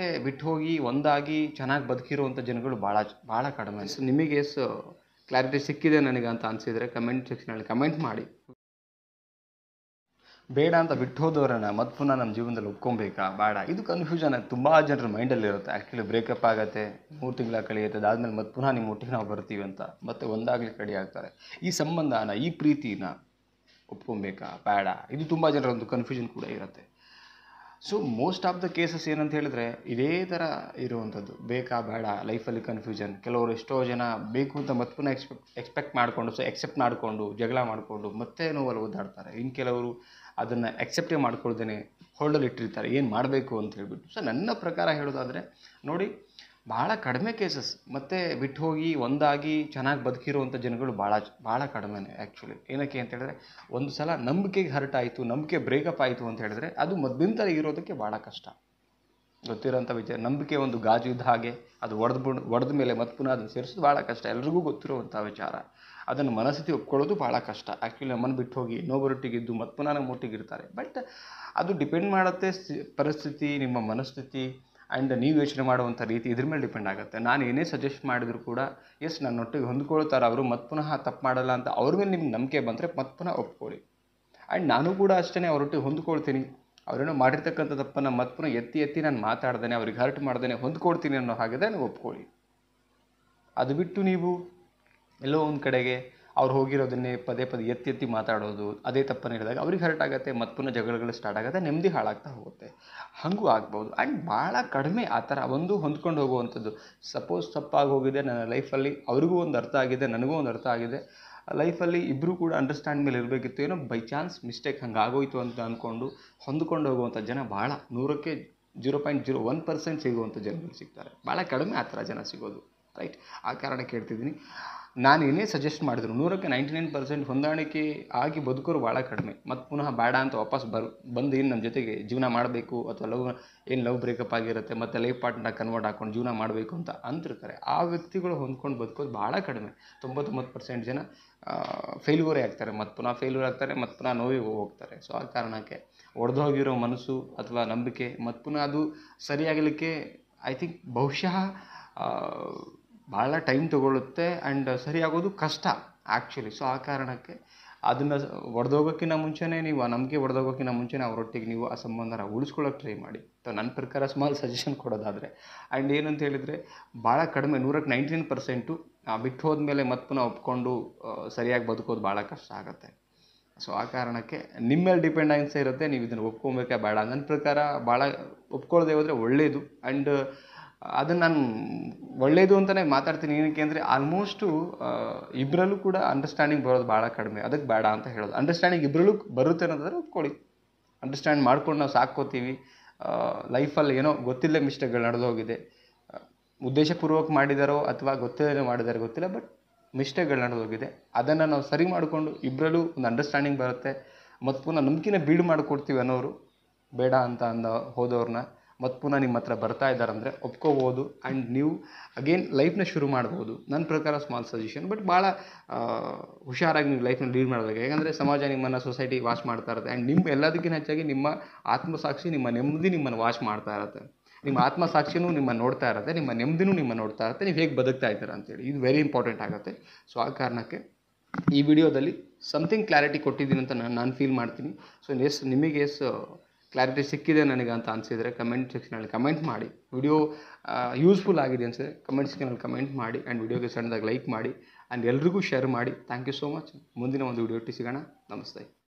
ಮತ್ತೆ ಬಿಟ್ಟು ಹೋಗಿ ಒಂದಾಗಿ ಚೆನ್ನಾಗಿ ಬದುಕಿರುವಂಥ ಜನಗಳು ಭಾಳ ಭಾಳ ಕಡಿಮೆ ಸೊ ನಿಮಗೆ ಸೊ ಕ್ಲಾರಿಟಿ ಸಿಕ್ಕಿದೆ ನನಗೆ ಅಂತ ಅನಿಸಿದರೆ ಕಮೆಂಟ್ ಸೆಕ್ಷನಲ್ಲಿ ಕಮೆಂಟ್ ಮಾಡಿ ಬೇಡ ಅಂತ ಬಿಟ್ಟು ಹೋದವ್ರನ್ನ ಮತ್ತೆ ಪುನಃ ನಮ್ಮ ಜೀವನದಲ್ಲಿ ಒಪ್ಕೊಬೇಕಾ ಬೇಡ ಇದು ಕನ್ಫ್ಯೂಷನ್ ತುಂಬ ಜನರ ಮೈಂಡಲ್ಲಿ ಇರುತ್ತೆ ಆ್ಯಕ್ಚುಲಿ ಬ್ರೇಕಪ್ ಆಗುತ್ತೆ ಮೂರು ತಿಂಗಳ ಕಳೆಯುತ್ತೆ ಅದಾದ್ಮೇಲೆ ಮತ್ತೆ ಪುನಃ ನಿಮ್ಮ ಒಟ್ಟಿಗೆ ನಾವು ಬರ್ತೀವಿ ಅಂತ ಮತ್ತೆ ಒಂದಾಗಲಿ ಕಡಿ ಆಗ್ತಾರೆ ಈ ಸಂಬಂಧನ ಈ ಪ್ರೀತಿನ ಒಪ್ಕೊಬೇಕಾ ಬೇಡ ಇದು ತುಂಬ ಜನರ ಒಂದು ಕನ್ಫ್ಯೂಷನ್ ಕೂಡ ಇರುತ್ತೆ so most of the cases ಏನಂತ ಹೇಳಿದ್ರೆ ಇದೇ ಥರ ಇರುವಂಥದ್ದು ಬೇಕಾ ಬೇಡ ಲೈಫಲ್ಲಿ ಕನ್ಫ್ಯೂಷನ್ ಕೆಲವರು ಎಷ್ಟೋ ಜನ ಬೇಕು ಅಂತ ಮತ್ತೆ ಪುನಃ ಎಕ್ಸ್ಪೆಕ್ಟ್ ಎಕ್ಸ್ಪೆಕ್ಟ್ ಮಾಡಿಕೊಂಡು ಸೊ ಎಕ್ಸೆಪ್ಟ್ ಮಾಡಿಕೊಂಡು ಜಗಳ ಮಾಡಿಕೊಂಡು ಮತ್ತೆ ನೋವಲ್ಲಿ ಓದಾಡ್ತಾರೆ ಇನ್ನು ಕೆಲವರು ಅದನ್ನು ಎಕ್ಸೆಪ್ಟೇ ಮಾಡ್ಕೊಳ್ದೇನೆ ಹೋಲ್ಡಲ್ಲಿ ಇಟ್ಟಿರ್ತಾರೆ ಏನು ಮಾಡಬೇಕು ಅಂತ ಹೇಳ್ಬಿಟ್ಟು ಸೊ ನನ್ನ ಪ್ರಕಾರ ಹೇಳೋದಾದರೆ ನೋಡಿ ಭಾಳ ಕಡಿಮೆ ಕೇಸಸ್ ಮತ್ತು ಬಿಟ್ಟು ಹೋಗಿ ಒಂದಾಗಿ ಚೆನ್ನಾಗಿ ಬದುಕಿರುವಂಥ ಜನಗಳು ಭಾಳ ಭಾಳ ಕಡಿಮೆನೇ ಆ್ಯಕ್ಚುಲಿ ಏನಕ್ಕೆ ಅಂತ ಹೇಳಿದ್ರೆ ಒಂದು ಸಲ ನಂಬಿಕೆಗೆ ಹರ್ಟ್ ಆಯಿತು ನಂಬಿಕೆ ಬ್ರೇಕಪ್ ಆಯಿತು ಅಂತ ಹೇಳಿದ್ರೆ ಅದು ಥರ ಇರೋದಕ್ಕೆ ಭಾಳ ಕಷ್ಟ ಗೊತ್ತಿರೋಂಥ ವಿಚಾರ ನಂಬಿಕೆ ಒಂದು ಗಾಜು ಇದ್ದ ಹಾಗೆ ಅದು ಒಡೆದು ಒಡೆದ ಮೇಲೆ ಮತ್ತೆ ಪುನಃ ಅದನ್ನು ಸೇರಿಸೋದು ಭಾಳ ಕಷ್ಟ ಎಲ್ರಿಗೂ ಗೊತ್ತಿರುವಂಥ ವಿಚಾರ ಅದನ್ನು ಮನಸ್ಥಿತಿ ಒಪ್ಕೊಳ್ಳೋದು ಭಾಳ ಕಷ್ಟ ಆ್ಯಕ್ಚುಲಿ ನಮ್ಮನ್ನು ಬಿಟ್ಟು ಹೋಗಿ ಇನ್ನೊಬ್ಬರೊಟ್ಟಿಗಿದ್ದು ಮತ್ತೆ ಪುನಃ ನಮ್ಮ ಇರ್ತಾರೆ ಬಟ್ ಅದು ಡಿಪೆಂಡ್ ಮಾಡುತ್ತೆ ಪರಿಸ್ಥಿತಿ ನಿಮ್ಮ ಮನಸ್ಥಿತಿ ಆ್ಯಂಡ್ ನೀವು ಯೋಚನೆ ಮಾಡುವಂಥ ರೀತಿ ಇದ್ರ ಮೇಲೆ ಡಿಪೆಂಡ್ ಆಗುತ್ತೆ ನಾನು ಏನೇ ಸಜೆಸ್ಟ್ ಮಾಡಿದ್ರು ಕೂಡ ಎಸ್ ನನ್ನೊಟ್ಟಿಗೆ ಹೊಂದ್ಕೊಳ್ತಾರೆ ಅವರು ಮತ್ತು ಪುನಃ ತಪ್ಪು ಮಾಡಲ್ಲ ಅಂತ ಅವ್ರ ಮೇಲೆ ನಿಮ್ಗೆ ನಂಬಿಕೆ ಬಂದರೆ ಮತ್ತು ಪುನಃ ಒಪ್ಕೊಳ್ಳಿ ಆ್ಯಂಡ್ ನಾನು ಕೂಡ ಅಷ್ಟೇ ಅವರೊಟ್ಟಿಗೆ ಹೊಂದ್ಕೊಳ್ತೀನಿ ಅವರೇನೋ ಮಾಡಿರ್ತಕ್ಕಂಥ ತಪ್ಪನ್ನು ಮತ್ತು ಪುನಃ ಎತ್ತಿ ಎತ್ತಿ ನಾನು ಮಾತಾಡ್ದೇನೆ ಅವ್ರಿಗೆ ಹರ್ಟ್ ಮಾಡ್ದೇನೆ ಹೊಂದ್ಕೊಳ್ತೀನಿ ಅನ್ನೋ ಹಾಗೆ ನೀವು ಒಪ್ಕೊಳ್ಳಿ ಅದು ಬಿಟ್ಟು ನೀವು ಎಲ್ಲೋ ಒಂದು ಕಡೆಗೆ ಅವ್ರು ಹೋಗಿರೋದನ್ನೇ ಪದೇ ಪದೇ ಎತ್ತಿ ಎತ್ತಿ ಮಾತಾಡೋದು ಅದೇ ತಪ್ಪನ್ನು ಹೇಳಿದಾಗ ಅವ್ರಿಗೆ ಹರ್ಟ್ ಆಗುತ್ತೆ ಮತ್ತು ಪುನಃ ಜಗಳಗಳು ಸ್ಟಾರ್ಟ್ ಆಗುತ್ತೆ ನೆಮ್ಮದಿ ಹಾಳಾಗ್ತಾ ಹೋಗುತ್ತೆ ಹಾಗೂ ಆಗ್ಬೋದು ಆ್ಯಂಡ್ ಭಾಳ ಕಡಿಮೆ ಆ ಥರ ಒಂದು ಹೊಂದ್ಕೊಂಡು ಹೋಗುವಂಥದ್ದು ಸಪೋಸ್ ತಪ್ಪಾಗಿ ಹೋಗಿದೆ ನನ್ನ ಲೈಫಲ್ಲಿ ಅವ್ರಿಗೂ ಒಂದು ಅರ್ಥ ಆಗಿದೆ ನನಗೂ ಒಂದು ಅರ್ಥ ಆಗಿದೆ ಲೈಫಲ್ಲಿ ಇಬ್ಬರೂ ಕೂಡ ಅಂಡರ್ಸ್ಟ್ಯಾಂಡ್ ಮೇಲೆ ಇರಬೇಕಿತ್ತು ಏನೋ ಬೈ ಚಾನ್ಸ್ ಮಿಸ್ಟೇಕ್ ಹಂಗೆ ಆಗೋಯಿತು ಅಂತ ಅಂದ್ಕೊಂಡು ಹೊಂದ್ಕೊಂಡು ಹೋಗುವಂಥ ಜನ ಭಾಳ ನೂರಕ್ಕೆ zero point zero one percent ಸಿಗುವಂಥ ಜನಗಳು ಸಿಗ್ತಾರೆ ಭಾಳ ಕಡಿಮೆ ಆ ಥರ ಜನ ಸಿಗೋದು ರೈಟ್ ಆ ಕಾರಣಕ್ಕೆ ಹೇಳ್ತಿದ್ದೀನಿ ನಾನು ಏನೇ ಸಜೆಸ್ಟ್ ಮಾಡಿದ್ರು ನೂರಕ್ಕೆ ನೈಂಟಿ ನೈನ್ ಪರ್ಸೆಂಟ್ ಹೊಂದಾಣಿಕೆ ಆಗಿ ಬದುಕೋರು ಭಾಳ ಕಡಿಮೆ ಮತ್ತು ಪುನಃ ಬೇಡ ಅಂತ ವಾಪಸ್ ಬರು ಬಂದು ಏನು ನಮ್ಮ ಜೊತೆಗೆ ಜೀವನ ಮಾಡಬೇಕು ಅಥವಾ ಲವ್ ಏನು ಲವ್ ಬ್ರೇಕಪ್ ಆಗಿರುತ್ತೆ ಮತ್ತು ಲೈಫ್ ಪಾರ್ಟ್ನರ್ ಕನ್ವರ್ಟ್ ಹಾಕೊಂಡು ಜೀವನ ಮಾಡಬೇಕು ಅಂತ ಅಂತಿರ್ತಾರೆ ಆ ವ್ಯಕ್ತಿಗಳು ಹೊಂದ್ಕೊಂಡು ಬದುಕೋದು ಭಾಳ ಕಡಿಮೆ ತೊಂಬತ್ತೊಂಬತ್ತು ಪರ್ಸೆಂಟ್ ಜನ ಫೇಲ್ಯೂರೇ ಆಗ್ತಾರೆ ಮತ್ತು ಪುನಃ ಫೇಲ್ಯೂರ್ ಆಗ್ತಾರೆ ಮತ್ತು ಪುನಃ ನೋವಿಗೆ ಹೋಗ್ತಾರೆ ಸೊ ಆ ಕಾರಣಕ್ಕೆ ಹೋಗಿರೋ ಮನಸ್ಸು ಅಥವಾ ನಂಬಿಕೆ ಮತ್ತು ಪುನಃ ಅದು ಸರಿಯಾಗಲಿಕ್ಕೆ ಐ ಥಿಂಕ್ ಬಹುಶಃ ಭಾಳ ಟೈಮ್ ತೊಗೊಳುತ್ತೆ ಆ್ಯಂಡ್ ಸರಿಯಾಗೋದು ಕಷ್ಟ ಆ್ಯಕ್ಚುಲಿ ಸೊ ಆ ಕಾರಣಕ್ಕೆ ಅದನ್ನು ಒಡೆದೋಗೋಕ್ಕಿಂತ ಮುಂಚೆನೇ ನೀವು ನಮಗೆ ಒಡೆದೋಗೋಕ್ಕಿಂತ ಮುಂಚೆನೇ ಅವರೊಟ್ಟಿಗೆ ನೀವು ಆ ಸಂಬಂಧನ ಉಳಿಸ್ಕೊಳ್ಳೋಕೆ ಟ್ರೈ ಮಾಡಿ ಸೊ ನನ್ನ ಪ್ರಕಾರ ಸ್ಮಾಲ್ ಸಜೆಷನ್ ಕೊಡೋದಾದರೆ ಆ್ಯಂಡ್ ಏನಂತ ಹೇಳಿದರೆ ಭಾಳ ಕಡಿಮೆ ನೂರಕ್ಕೆ ನೈನ್ಟೀನ್ ಪರ್ಸೆಂಟು ಬಿಟ್ಟು ಹೋದ್ಮೇಲೆ ಮತ್ತೆ ಪುನಃ ಒಪ್ಕೊಂಡು ಸರಿಯಾಗಿ ಬದುಕೋದು ಭಾಳ ಕಷ್ಟ ಆಗುತ್ತೆ ಸೊ ಆ ಕಾರಣಕ್ಕೆ ನಿಮ್ಮ ಮೇಲೆ ಇರುತ್ತೆ ನೀವು ಇದನ್ನು ಒಪ್ಕೊಬೇಕಾ ಬೇಡ ನನ್ನ ಪ್ರಕಾರ ಭಾಳ ಒಪ್ಕೊಳ್ಳೋದೇ ಹೋದರೆ ಒಳ್ಳೆಯದು ಆ್ಯಂಡ್ ಅದನ್ನು ನಾನು ಒಳ್ಳೆಯದು ಅಂತಲೇ ಮಾತಾಡ್ತೀನಿ ಏನಕ್ಕೆ ಅಂದರೆ ಆಲ್ಮೋಸ್ಟು ಇಬ್ಬರಲ್ಲೂ ಕೂಡ ಅಂಡರ್ಸ್ಟ್ಯಾಂಡಿಂಗ್ ಬರೋದು ಭಾಳ ಕಡಿಮೆ ಅದಕ್ಕೆ ಬೇಡ ಅಂತ ಹೇಳೋದು ಅಂಡರ್ಸ್ಟ್ಯಾಂಡಿಂಗ್ ಇಬ್ಬರಲ್ಲೂ ಬರುತ್ತೆ ಅನ್ನೋದಾದ್ರೆ ಕೊಡಿ ಅಂಡರ್ಸ್ಟ್ಯಾಂಡ್ ಮಾಡ್ಕೊಂಡು ನಾವು ಸಾಕೋತೀವಿ ಲೈಫಲ್ಲಿ ಏನೋ ಗೊತ್ತಿಲ್ಲ ಮಿಸ್ಟೇಕ್ಗಳು ಹೋಗಿದೆ ಉದ್ದೇಶಪೂರ್ವಕ ಮಾಡಿದಾರೋ ಅಥವಾ ಗೊತ್ತಿಲ್ಲದೆ ಮಾಡಿದಾರೋ ಗೊತ್ತಿಲ್ಲ ಬಟ್ ಮಿಸ್ಟೇಕ್ಗಳು ಹೋಗಿದೆ ಅದನ್ನು ನಾವು ಸರಿ ಮಾಡಿಕೊಂಡು ಇಬ್ಬರಲ್ಲೂ ಒಂದು ಅಂಡರ್ಸ್ಟ್ಯಾಂಡಿಂಗ್ ಬರುತ್ತೆ ಮತ್ತು ಪುನಃ ನಂಬಿಕೆನ ಬೀಡು ಮಾಡಿಕೊಡ್ತೀವಿ ಅನ್ನೋರು ಬೇಡ ಅಂತ ಅಂದ ಹೋದವ್ರನ್ನ ಮತ್ತು ಪುನಃ ನಿಮ್ಮ ಹತ್ರ ಬರ್ತಾ ಇದ್ದಾರೆ ಅಂದರೆ ಒಪ್ಕೋಬೋದು ಆ್ಯಂಡ್ ನೀವು ಅಗೇನ್ ಲೈಫ್ನ ಶುರು ಮಾಡ್ಬೋದು ನನ್ನ ಪ್ರಕಾರ ಸ್ಮಾಲ್ ಸಜೆಷನ್ ಬಟ್ ಭಾಳ ಹುಷಾರಾಗಿ ನೀವು ಲೈಫ್ನ ಲೀಡ್ ಮಾಡಬೇಕು ಯಾಕಂದರೆ ಸಮಾಜ ನಿಮ್ಮನ್ನು ಸೊಸೈಟಿ ವಾಶ್ ಮಾಡ್ತಾ ಇರುತ್ತೆ ಆ್ಯಂಡ್ ನಿಮ್ಮ ಎಲ್ಲದಕ್ಕಿಂತ ಹೆಚ್ಚಾಗಿ ನಿಮ್ಮ ಆತ್ಮಸಾಕ್ಷಿ ನಿಮ್ಮ ನೆಮ್ಮದಿ ನಿಮ್ಮನ್ನು ವಾಶ್ ಮಾಡ್ತಾ ಇರುತ್ತೆ ನಿಮ್ಮ ಆತ್ಮಸಾಕ್ಷಿನೂ ನಿಮ್ಮ ನೋಡ್ತಾ ಇರುತ್ತೆ ನಿಮ್ಮ ನೆಮ್ಮದಿನೂ ನಿಮ್ಮ ನೋಡ್ತಾ ಇರುತ್ತೆ ನೀವು ಹೇಗೆ ಬದುಕ್ತಾ ಇದ್ದೀರಾ ಅಂತೇಳಿ ಇದು ವೆರಿ ಇಂಪಾರ್ಟೆಂಟ್ ಆಗುತ್ತೆ ಸೊ ಆ ಕಾರಣಕ್ಕೆ ಈ ವಿಡಿಯೋದಲ್ಲಿ ಸಮಥಿಂಗ್ ಕ್ಲಾರಿಟಿ ಕೊಟ್ಟಿದ್ದೀನಿ ಅಂತ ನಾನು ನಾನು ಫೀಲ್ ಮಾಡ್ತೀನಿ ಸೊ ಎಸ್ ನಿಮಗೆ ಎಸ್ ಕ್ಲಾರಿಟಿ ಸಿಕ್ಕಿದೆ ನನಗೆ ಅಂತ ಅನಿಸಿದರೆ ಕಮೆಂಟ್ ಸೆಕ್ಷನಲ್ಲಿ ಕಮೆಂಟ್ ಮಾಡಿ ವಿಡಿಯೋ ಯೂಸ್ಫುಲ್ ಆಗಿದೆ ಅನಿಸಿದ್ರೆ ಕಮೆಂಟ್ ಸೆಕ್ಷನಲ್ಲಿ ಕಮೆಂಟ್ ಮಾಡಿ ಆ್ಯಂಡ್ ವಿಡಿಯೋಗೆ ಸಣ್ಣದಾಗಿ ಲೈಕ್ ಮಾಡಿ ಆ್ಯಂಡ್ ಎಲ್ರಿಗೂ ಶೇರ್ ಮಾಡಿ ಥ್ಯಾಂಕ್ ಯು ಸೋ ಮಚ್ ಮುಂದಿನ ಒಂದು ವಿಡಿಯೋ ಟಿ ಸಿಗೋಣ ನಮಸ್ತೆ